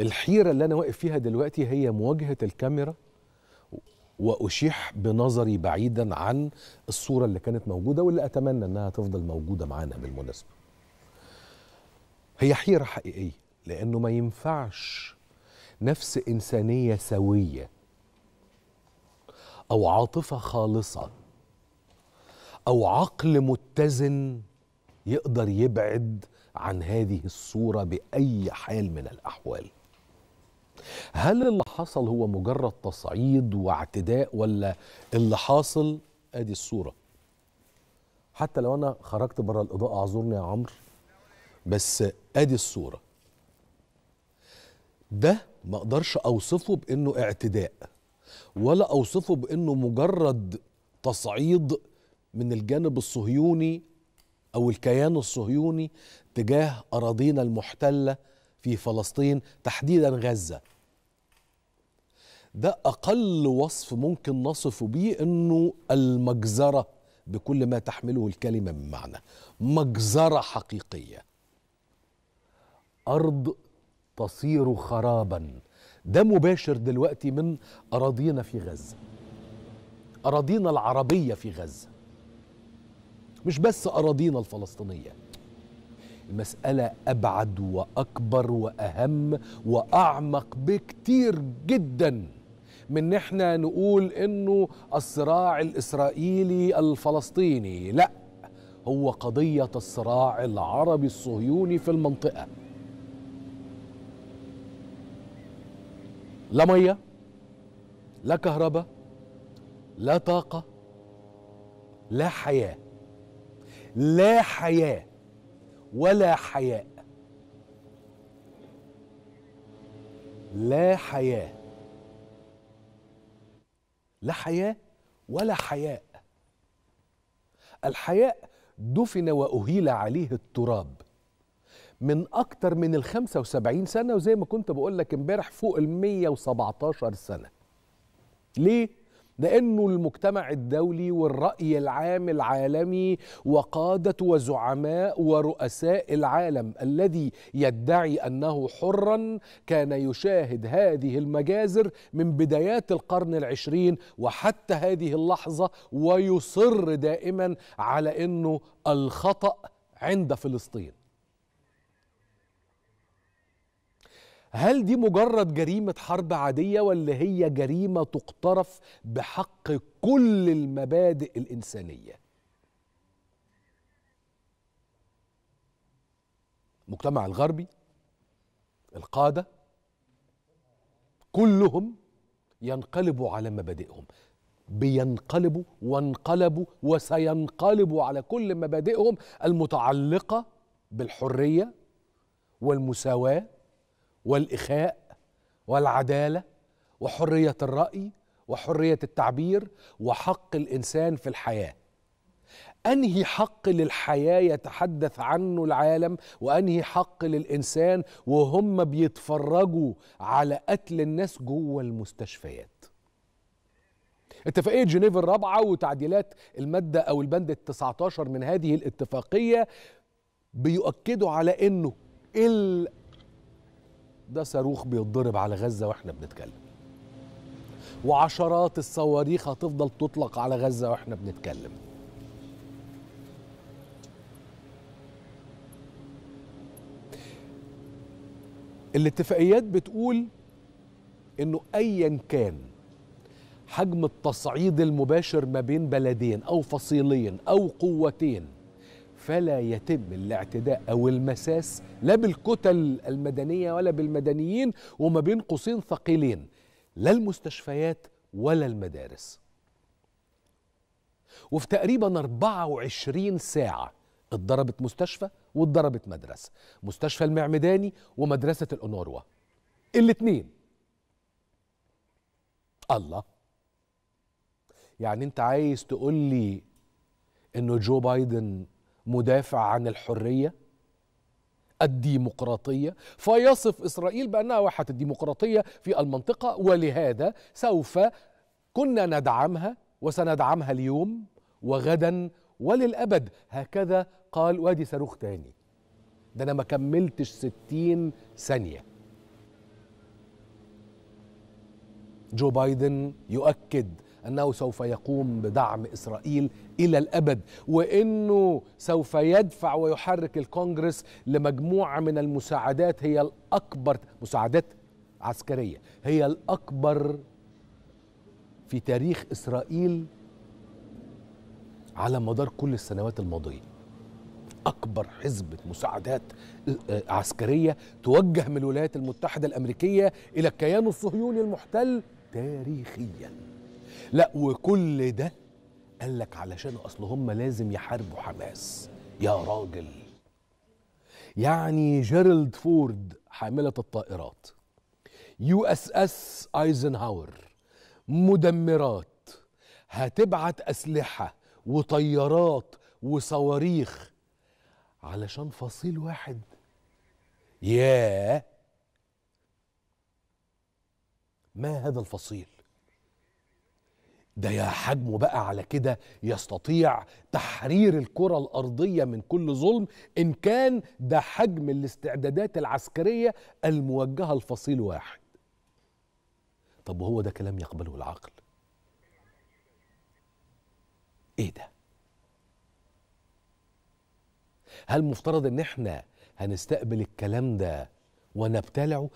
الحيرة اللي أنا واقف فيها دلوقتي هي مواجهة الكاميرا وأشيح بنظري بعيدا عن الصورة اللي كانت موجودة واللي أتمنى أنها تفضل موجودة معانا بالمناسبة هي حيرة حقيقية لأنه ما ينفعش نفس إنسانية سوية أو عاطفة خالصة أو عقل متزن يقدر يبعد عن هذه الصورة بأي حال من الأحوال هل اللي حصل هو مجرد تصعيد واعتداء ولا اللي حاصل ادي الصوره حتى لو انا خرجت بره الاضاءه اعذرني يا عمرو بس ادي الصوره ده ما اقدرش اوصفه بانه اعتداء ولا اوصفه بانه مجرد تصعيد من الجانب الصهيوني او الكيان الصهيوني تجاه اراضينا المحتله في فلسطين تحديدا غزة ده أقل وصف ممكن نصفه به أنه المجزرة بكل ما تحمله الكلمة من معنى مجزرة حقيقية أرض تصير خرابا ده مباشر دلوقتي من أراضينا في غزة أراضينا العربية في غزة مش بس أراضينا الفلسطينية المسألة أبعد وأكبر وأهم وأعمق بكتير جدا من ان احنا نقول انه الصراع الاسرائيلي الفلسطيني لا هو قضية الصراع العربي الصهيوني في المنطقة لا مية لا كهرباء لا طاقة لا حياة لا حياة ولا حياء لا حياء لا حياء ولا حياء الحياء دفن وأهيل عليه التراب من أكتر من ال 75 سنة وزي ما كنت بقول لك امبارح فوق ال 117 سنة ليه؟ لأنه المجتمع الدولي والرأي العام العالمي وقادة وزعماء ورؤساء العالم الذي يدعي أنه حرا كان يشاهد هذه المجازر من بدايات القرن العشرين وحتى هذه اللحظة ويصر دائما على أنه الخطأ عند فلسطين هل دي مجرد جريمة حرب عادية ولا هي جريمة تقترف بحق كل المبادئ الإنسانية؟ المجتمع الغربي القادة كلهم ينقلبوا على مبادئهم بينقلبوا وانقلبوا وسينقلبوا على كل مبادئهم المتعلقة بالحرية والمساواة والاخاء والعداله وحريه الراي وحريه التعبير وحق الانسان في الحياه انهي حق للحياه يتحدث عنه العالم وانهي حق للانسان وهم بيتفرجوا على قتل الناس جوه المستشفيات اتفاقية جنيف الرابعة وتعديلات المادة أو البند التسعة عشر من هذه الاتفاقية بيؤكدوا على أنه ده صاروخ بيتضرب على غزة واحنا بنتكلم وعشرات الصواريخ هتفضل تطلق على غزة واحنا بنتكلم الاتفاقيات بتقول انه ايا كان حجم التصعيد المباشر ما بين بلدين او فصيلين او قوتين فلا يتم الاعتداء او المساس لا بالكتل المدنيه ولا بالمدنيين وما بين قوسين ثقيلين لا المستشفيات ولا المدارس وفي تقريبا 24 ساعه اتضربت مستشفى واتضربت مدرسه مستشفى المعمداني ومدرسه الانوروا الاثنين الله يعني انت عايز تقول لي انه جو بايدن مدافع عن الحريه الديمقراطيه فيصف اسرائيل بانها واحه الديمقراطيه في المنطقه ولهذا سوف كنا ندعمها وسندعمها اليوم وغدا وللابد هكذا قال وادي صاروخ تاني ده انا ما كملتش ستين ثانيه جو بايدن يؤكد أنه سوف يقوم بدعم إسرائيل إلى الأبد وأنه سوف يدفع ويحرك الكونجرس لمجموعة من المساعدات هي الأكبر مساعدات عسكرية هي الأكبر في تاريخ إسرائيل على مدار كل السنوات الماضية أكبر حزبة مساعدات آه، عسكرية توجه من الولايات المتحدة الأمريكية إلى الكيان الصهيوني المحتل تاريخياً لا وكل ده قال لك علشان اصل هم لازم يحاربوا حماس يا راجل يعني جيرالد فورد حاملة الطائرات يو اس اس ايزنهاور مدمرات هتبعت اسلحة وطيارات وصواريخ علشان فصيل واحد ياه ما هذا الفصيل ده يا حجمه بقى على كده يستطيع تحرير الكرة الأرضية من كل ظلم إن كان ده حجم الاستعدادات العسكرية الموجهة لفصيل واحد طب وهو ده كلام يقبله العقل ايه ده هل مفترض ان احنا هنستقبل الكلام ده ونبتلعه